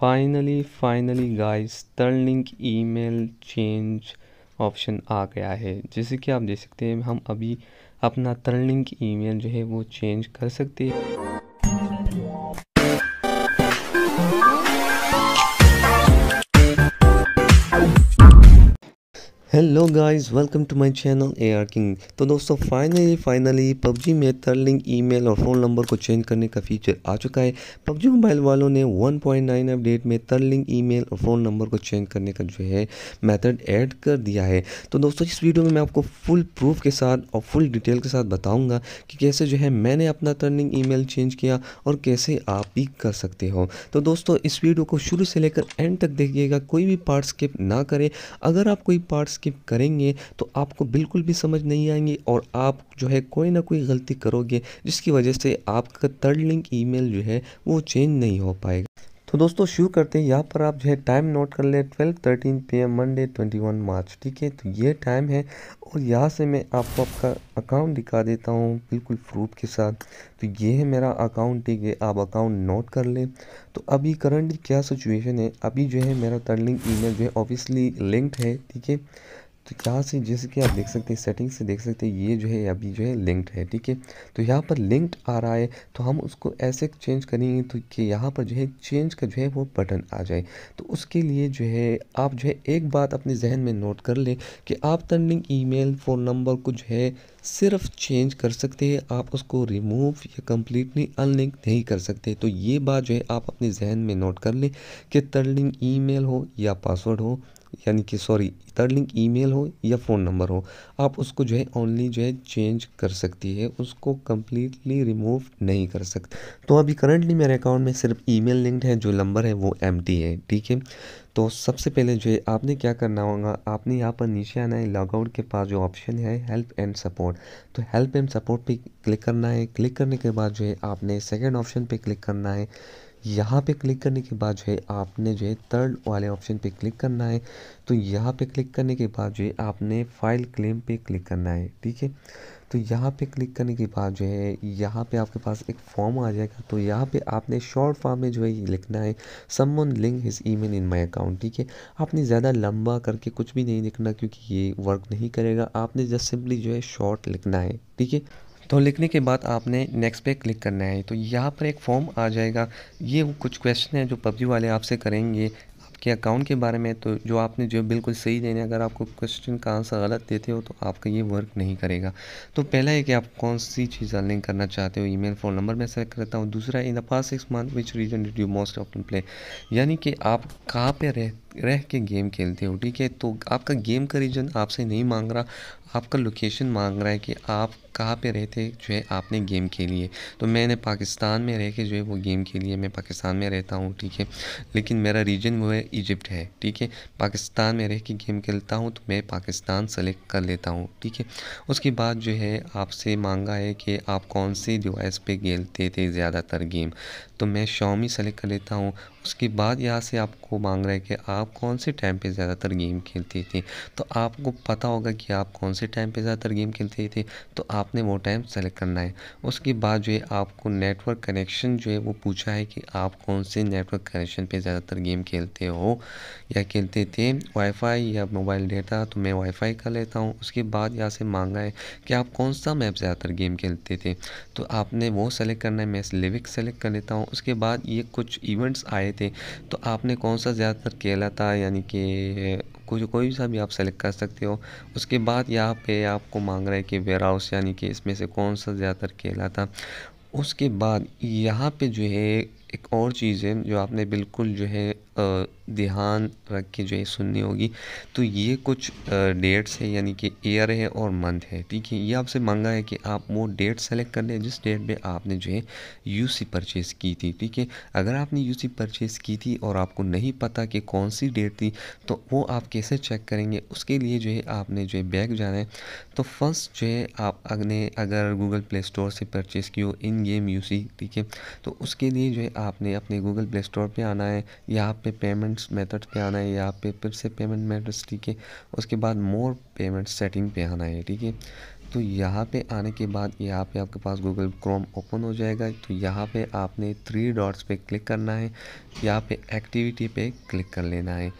finally finally guys turning email change option आ गया है जैसे कि आप देख सकते हैं हम अभी अपना तरलिंग ईमेल जो है वो चेंज कर सकते हैं hello guys welcome to my channel A R king तो दोस्तों फाइनली फाइनली पबजी में थर्लिंग ईमेल और फ़ोन नंबर को चेंज करने का फीचर आ चुका है पबजी मोबाइल वालों ने 1.9 अपडेट में थर्लिंग ईमेल और फ़ोन नंबर को चेंज करने का जो है मेथड ऐड कर दिया है तो दोस्तों इस वीडियो में मैं आपको फुल प्रूफ के साथ और फुल डिटेल के साथ बताऊँगा कि कैसे जो है मैंने अपना थर्लिंग ई चेंज किया और कैसे आप भी कर सकते हो तो दोस्तों इस वीडियो को शुरू से लेकर एंड तक देखिएगा कोई भी पार्ट स्किप ना करें अगर आप कोई पार्ट्स स्किप करेंगे तो आपको बिल्कुल भी समझ नहीं आएंगे और आप जो है कोई ना कोई गलती करोगे जिसकी वजह से आपका थर्ड लिंक ईमेल जो है वो चेंज नहीं हो पाएगा तो दोस्तों शुरू करते हैं यहाँ पर आप जो है टाइम नोट कर लें twelve thirteen P M Monday twenty one March ठीक है तो ये टाइम है और यहाँ से मैं आपको आपका अकाउंट दिखा देता हूँ बिल्कुल प्रूफ के साथ तो ये है मेरा अकाउंट ठीक है आप अकाउंट नोट कर लें तो अभी करंट क्या सिचुएशन है अभी जो है मेरा टर्निंग ई जो है ऑब्वियसली लिंक्ड है ठीक है तो यहाँ से जैसे कि आप देख सकते हैं सेटिंग से देख सकते हैं ये जो है अभी जो है लिंक्ड है ठीक है तो यहाँ पर लिंक्ड आ रहा है तो हम उसको ऐसे चेंज करेंगे तो कि यहाँ पर जो है चेंज का जो है वो बटन आ जाए तो उसके लिए जो है आप जो है एक बात अपने जहन में नोट कर लें कि आप टर्निंग मेल फ़ोन नंबर को जो है सिर्फ चेंज कर सकते हैं आप उसको रिमूव या कम्प्लीटली अनलिंक नहीं कर सकते तो ये बात जो है आप अपने जहन में नोट कर लें कि थर्ड लिंक ईमेल हो या पासवर्ड हो यानी कि सॉरी थर्ड लिंक ईमेल हो या फ़ोन नंबर हो आप उसको जो है ओनली जो है चेंज कर सकती है उसको कम्प्लीटली रिमूव नहीं कर सकते तो अभी करंटली मेरे अकाउंट में सिर्फ ई लिंक्ड है जो नंबर है वो एम है ठीक है तो सबसे पहले जो है आपने क्या करना होगा आपने यहाँ पर नीचे आना है लॉगआउट के पास जो ऑप्शन है हेल्प एंड सपोर्ट तो हेल्प एंड सपोर्ट पे क्लिक करना है क्लिक करने के बाद जो है आपने सेकेंड ऑप्शन पे क्लिक करना है यहाँ पे क्लिक करने के बाद जो है आपने जो है थर्ड वाले ऑप्शन पे क्लिक करना है तो यहाँ पे क्लिक करने के बाद जो है आपने फाइल क्लेम पे क्लिक करना है ठीक है तो यहाँ पे क्लिक करने के बाद जो है यहाँ पे आपके पास एक फॉर्म आ जाएगा तो यहाँ पे आपने शॉर्ट फॉर्म में जो है ये लिखना है someone link his email in my account ठीक है आपने ज़्यादा लंबा करके कुछ भी नहीं लिखना क्योंकि ये वर्क नहीं करेगा आपने जस्ट सिंपली जो है शॉर्ट लिखना है ठीक है तो लिखने के बाद आपने नेक्स्ट पे क्लिक करना है तो यहाँ पर एक फॉर्म आ जाएगा ये कुछ क्वेश्चन है जो पबजी वाले आपसे करेंगे कि अकाउंट के बारे में तो जो आपने जो बिल्कुल सही देने अगर आपको क्वेश्चन का आंसर गलत देते हो तो आपका ये वर्क नहीं करेगा तो पहला है कि आप कौन सी चीज़ लिंक करना चाहते हो ईमेल फ़ोन नंबर मैं सेलेक्ट करता हूँ दूसरा in the past six month which reason did you most of play यानी कि आप कहाँ पर रहते रह के गेम खेलते हो ठीक है तो आपका गेम का रीजन आपसे नहीं मांग रहा आपका लोकेशन मांग रहा है कि आप कहाँ पे रहते जो है आपने गेम खेली है तो मैंने पाकिस्तान में रह के जो है वो गेम खेली है मैं पाकिस्तान में रहता हूँ ठीक है लेकिन मेरा रीजन वो है इजिप्ट है ठीक है पाकिस्तान में रह के गेम खेलता हूँ तो मैं पाकिस्तान सेलेक्ट कर लेता हूँ ठीक है उसके बाद जो है आपसे मांगा है कि आप कौन सी डिवाइस पर खेलते थे ज़्यादातर गेम तो मैं शॉमी सेलेक्ट कर लेता हूँ उसके बाद यहाँ से आपको मांग रहा है कि आप आप कौन से टाइम पे ज़्यादातर गेम खेलती थी तो आपको पता होगा कि आप कौन से टाइम पे ज़्यादातर गेम खेलती थी तो आपने वो टाइम सेलेक्ट करना है उसके बाद जो है आपको नेटवर्क कनेक्शन जो है वो पूछा है कि आप कौन से नेटवर्क कनेक्शन पर ज़्यादातर गेम खेलते हो या खेलते थे वाईफाई या मोबाइल डेटा तो मैं वाईफाई का लेता हूँ उसके बाद यहाँ से मांगा है कि आप कौन सा मैप ज़्यादातर गेम खेलते थे तो आपने वो सेलेक्ट करना है मैं लिविक सेलेक्ट कर लेता हूँ उसके बाद ये कुछ इवेंट्स आए थे तो आपने कौन सा ज़्यादातर खेला था यानी कि कुछ कोई सा भी आप सेलेक्ट कर सकते हो उसके बाद यहाँ पे आपको मांग रहा है कि वेयर हाउस यानी कि इसमें से कौन सा ज़्यादातर केला था उसके बाद यहाँ पे जो है एक और चीज़ है जो आपने बिल्कुल जो है ध्यान रख के जो है सुननी होगी तो ये कुछ डेट्स है यानी कि ईयर है और मंथ है ठीक है ये आपसे मांगा है कि आप वो डेट सेलेक्ट कर लें जिस डेट पे आपने जो है यूसी परचेज़ की थी ठीक है अगर आपने यूसी परचेज़ की थी और आपको नहीं पता कि कौन सी डेट थी तो वो आप कैसे चेक करेंगे उसके लिए जो है आपने जो है बैग जाना है तो फर्स्ट जो है आप अगने अगर गूगल प्ले स्टोर से परचेज़ की हो इन गेम यूसी ठीक है तो उसके लिए जो है आपने अपने गूगल प्ले स्टोर पर आना है यहाँ पे पेमेंट पेमेंट्स मेथड पे आना है यहाँ पे फिर से पेमेंट मेथड्स ठीक है उसके बाद मोर पेमेंट सेटिंग पे आना है ठीक है तो यहाँ पे आने के बाद यहाँ पे आपके पास गूगल क्रोम ओपन हो जाएगा तो यहाँ पे आपने थ्री डॉट्स पे क्लिक करना है यहाँ पे एक्टिविटी पे क्लिक कर लेना है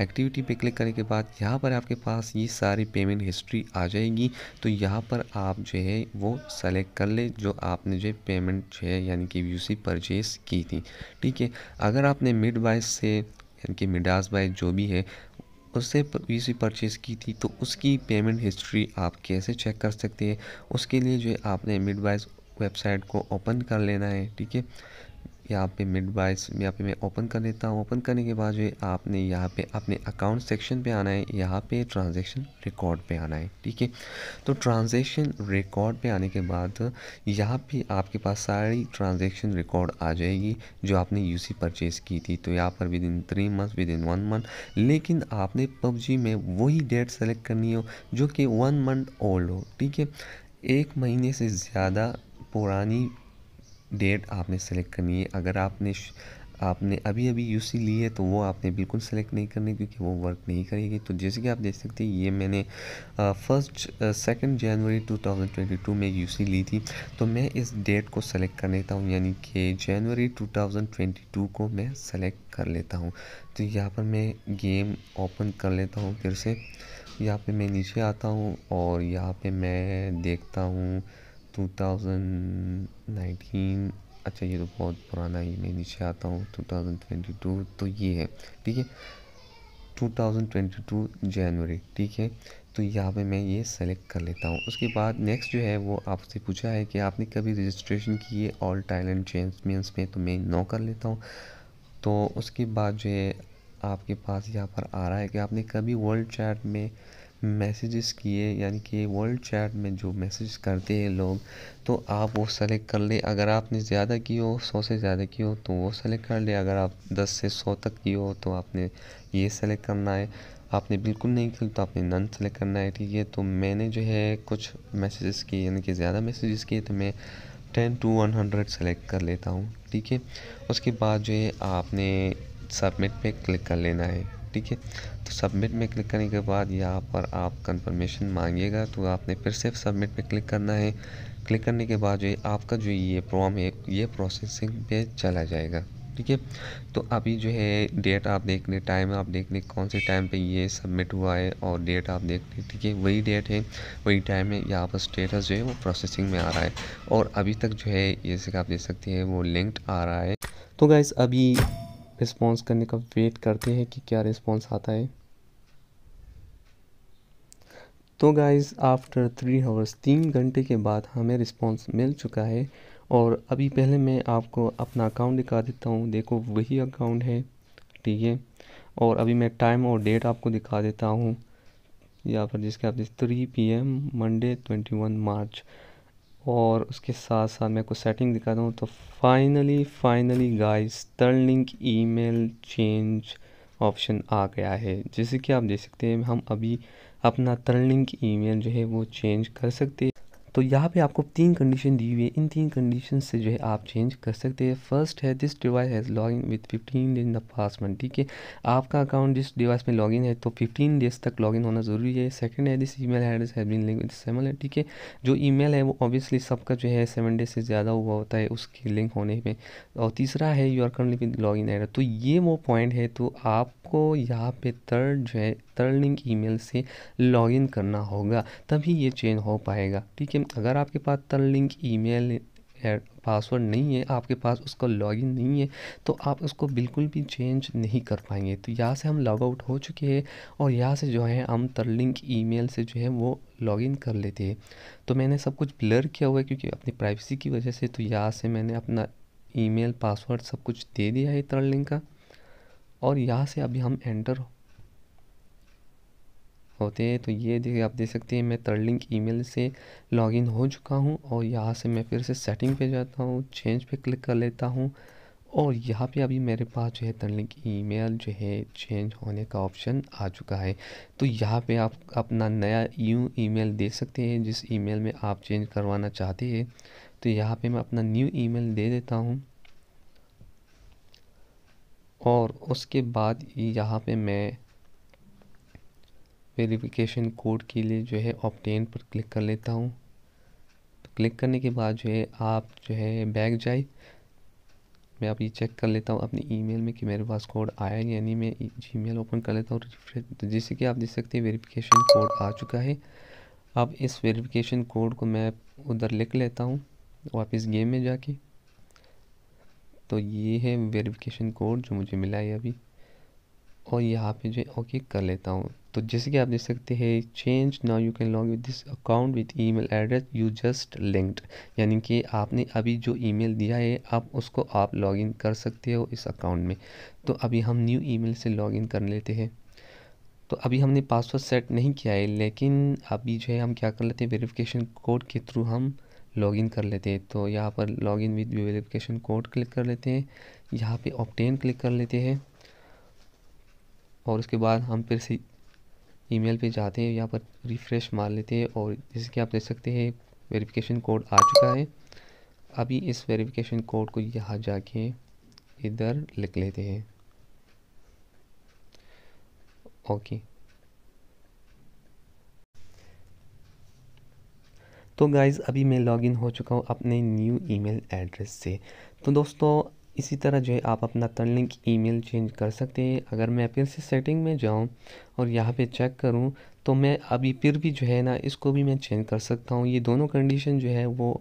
एक्टिविटी पे क्लिक करने के बाद यहाँ पर आपके पास ये सारी पेमेंट हिस्ट्री आ जाएगी तो यहाँ पर आप जो है वो सेलेक्ट कर ले जो आपने जो पेमेंट जो है यानी कि यूसी परचेज़ की थी ठीक है अगर आपने मिड बाइस से यानी कि मिडास बाई जो भी है उससे सी परचेज़ की थी तो उसकी पेमेंट हिस्ट्री आप कैसे चेक कर सकते हैं उसके लिए जो है आपने मिड वेबसाइट को ओपन कर लेना है ठीक है यहाँ पे मिड बाइस यहाँ पे मैं ओपन कर लेता हूँ ओपन करने के बाद जो है आपने यहाँ पे अपने अकाउंट सेक्शन पे आना है यहाँ पे ट्रांजैक्शन रिकॉर्ड पे आना है ठीक है तो ट्रांजैक्शन रिकॉर्ड पे आने के बाद यहाँ पे आपके पास सारी ट्रांजैक्शन रिकॉर्ड आ जाएगी जो आपने यूसी परचेज़ की थी तो यहाँ पर within three month within one month लेकिन आपने पबजी में वही डेट सेलेक्ट करनी हो जो कि वन मंथ ओल्ड हो ठीक है एक महीने से ज़्यादा पुरानी डेट आपने सेलेक्ट करनी है अगर आपने आपने अभी अभी यूसी ली है तो वो आपने बिल्कुल सेलेक्ट नहीं करनी क्योंकि वो वर्क नहीं करेगी तो जैसे कि आप देख सकते हैं ये मैंने फर्स्ट सेकंड जनवरी 2022 में यूसी ली थी तो मैं इस डेट को सेलेक्ट कर लेता हूँ यानी कि जनवरी 2022 को मैं सेलेक्ट कर लेता हूँ तो यहाँ पर मैं गेम ओपन कर लेता हूँ फिर से यहाँ पर मैं नीचे आता हूँ और यहाँ पर मैं देखता हूँ 2019 अच्छा ये तो बहुत पुराना है मैं नीचे आता हूँ 2022 तो ये है ठीक है 2022 जनवरी ठीक है तो यहाँ पे मैं ये सेलेक्ट कर लेता हूँ उसके बाद नेक्स्ट जो है वो आपसे पूछा है कि आपने कभी रजिस्ट्रेशन की है ऑल टैलेंट चैम्पियंस में तो मैं नो कर लेता हूँ तो उसके बाद जो है आपके पास यहाँ पर आ रहा है कि आपने कभी वर्ल्ड चैट में मैसेजेस किए यानी कि वर्ल्ड चैट में जो मैसेज करते हैं लोग तो आप वो सेलेक्ट कर ले अगर आपने ज़्यादा की हो सौ से ज़्यादा की हो तो वो सेलेक्ट कर लें अगर आप दस से सौ तक की हो तो आपने ये सेलेक्ट करना है आपने बिल्कुल नहीं की तो आपने नन सेलेक्ट करना है ठीक है तो मैंने जो है कुछ मैसेजेस किए यानी कि ज़्यादा मैसेजेस किए तो मैं ten to one hundred select कर लेता हूँ ठीक है उसके बाद जो है आपने सबमिट पे क्लिक कर लेना है ठीक है तो सबमिट में क्लिक करने के बाद यहाँ पर आप कंफर्मेशन मांगिएगा तो आपने फिर से सबमिट पे क्लिक करना है क्लिक करने के बाद जो आपका जो ये प्रॉम है ये प्रोसेसिंग पे चला जाएगा ठीक है तो अभी जो है डेट आप देख लें टाइम आप देख लें कौन से टाइम पे ये सबमिट हुआ है और डेट आप देख लें ठीक है वही डेट है वही टाइम है यहाँ पर स्टेटस जो है वो प्रोसेसिंग में आ रहा है और अभी तक जो है ये आप देख सकते हैं वो लिंक्ड आ रहा है तो गाइज़ अभी रिस्पॉन्स करने का वेट करते हैं कि क्या रिस्पॉन्स आता है तो गाइस आफ्टर थ्री हावर्स तीन घंटे के बाद हमें रिस्पॉन्स मिल चुका है और अभी पहले मैं आपको अपना अकाउंट दिखा देता हूँ देखो वही अकाउंट है ठीक है और अभी मैं टाइम और डेट आपको दिखा देता हूँ यहाँ पर जिसके आप three P M Monday twenty one March और उसके साथ साथ मैं कुछ सेटिंग दिखा दूँ तो finally finally guys turning email change option आ गया है जैसे कि आप देख सकते हैं हम अभी अपना टर्निंग ईमेल जो है वो चेंज कर सकते हैं तो यहाँ पे आपको तीन कंडीशन दी हुई है इन तीन कंडीशन से जो है आप चेंज कर सकते हैं फर्स्ट है this device has login with fifteen days the past month ठीक है आपका अकाउंट जिस डिवाइस में लॉगिन है तो फिफ्टीन डेज तक लॉगिन होना ज़रूरी है सेकंड है this email address has been link सेमल ठीक है जो मेल है वो ऑब्वियसली सबका जो है सेवन डेज से ज़्यादा हुआ होता है उसके लिंक होने में और तीसरा है you are currently with log in तो ये वो पॉइंट है तो आपको यहाँ पे थर्ड जो है थर्ड लिंक मेल से लॉगिन करना होगा तभी ये चेंज हो पाएगा ठीक है अगर आपके पास तन लिंक ईमेल पासवर्ड नहीं है आपके पास उसका लॉगिन नहीं है तो आप उसको बिल्कुल भी चेंज नहीं कर पाएंगे तो यहाँ से हम लॉग आउट हो चुके हैं और यहाँ से जो है हम तरलिंक ईमेल से जो है वो लॉगिन कर लेते हैं तो मैंने सब कुछ ब्लर किया हुआ है क्योंकि अपनी प्राइवेसी की वजह से तो यहाँ से मैंने अपना ईमेल पासवर्ड सब कुछ दे दिया है तरलिंक का और यहाँ से अभी हम एंटर होते हैं तो ये देखिए आप देख सकते हैं मैं लिंक ईमेल से लॉगिन हो चुका हूँ और यहाँ से मैं फिर से सेटिंग पे जाता हूँ चेंज पे क्लिक कर लेता हूँ और यहाँ पे अभी मेरे पास जो है लिंक ई जो है चेंज होने का ऑप्शन आ चुका है तो यहाँ पे आप अपना नया न्यू ईमेल दे सकते हैं जिस ईमेल में आप चेंज करवाना चाहते हैं तो यहाँ पे मैं अपना न्यू ईमेल दे देता हूँ और उसके बाद यहाँ पे मैं वेरिफिकेशन कोड के लिए जो है ऑप्टेन पर क्लिक कर लेता हूँ तो क्लिक करने के बाद जो है आप जो है बैग जाए मैं अभी चेक कर लेता हूँ अपनी ईमेल में कि मेरे पास कोड आया यानी मैं जीमेल ओपन कर लेता हूँ तो जैसे कि आप देख सकते हैं वेरिफिकेशन कोड आ चुका है अब इस वेरिफिकेशन कोड को मैं उधर लिख लेता हूँ वापस गेम में जाके तो ये है वेरिफिकेशन कोड जो मुझे मिला है अभी और यहाँ पे जो ओके कर लेता हूँ तो जैसे कि आप देख सकते हैं change now you can log with this account with email address you just linked यानी कि आपने अभी जो ईमेल दिया है आप उसको आप लॉगिन कर सकते हो इस अकाउंट में तो अभी हम न्यू ईमेल से लॉगिन कर लेते हैं तो अभी हमने पासवर्ड सेट नहीं किया है लेकिन अभी जो है हम क्या कर लेते हैं वेरीफिकेशन कोड के थ्रू हम लॉगिन कर लेते हैं तो यहाँ पर login with verification code click कर लेते हैं यहाँ पे ऑप्टेन क्लिक कर लेते हैं और उसके बाद हम फिर से ईमेल पे जाते हैं यहाँ पर रिफ़्रेश मार लेते हैं और जैसे कि आप देख सकते हैं वेरिफिकेशन कोड आ चुका है अभी इस वेरिफिकेशन कोड को यहाँ जाके इधर लिख लेते हैं ओके तो गाइज़ अभी मैं लॉगिन हो चुका हूँ अपने न्यू ईमेल एड्रेस से तो दोस्तों इसी तरह जो है आप अपना तन लिंक ईमेल चेंज कर सकते हैं अगर मैं फिर से सेटिंग में जाऊं और यहाँ पे चेक करूं तो मैं अभी फिर भी जो है ना इसको भी मैं चेंज कर सकता हूँ ये दोनों कंडीशन जो है वो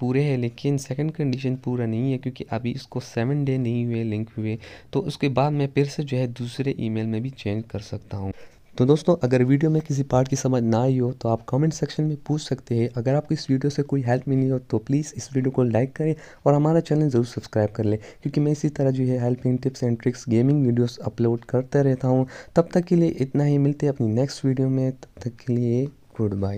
पूरे हैं लेकिन सेकंड कंडीशन पूरा नहीं है क्योंकि अभी इसको सेवन डे नहीं हुए लिंक हुए तो उसके बाद मैं फिर से जो है दूसरे ईमेल में भी चेंज कर सकता हूँ तो दोस्तों अगर वीडियो में किसी पार्ट की समझ ना आई हो तो आप कमेंट सेक्शन में पूछ सकते हैं अगर आपको इस वीडियो से कोई हेल्प मिली हो तो प्लीज़ इस वीडियो को लाइक करें और हमारा चैनल ज़रूर सब्सक्राइब कर लें क्योंकि मैं इसी तरह जो है helping tips and tricks gaming videos upload करते रहता हूँ तब तक के लिए इतना ही मिलते हैं अपनी नेक्स्ट वीडियो में तब तक के लिए गुड बाय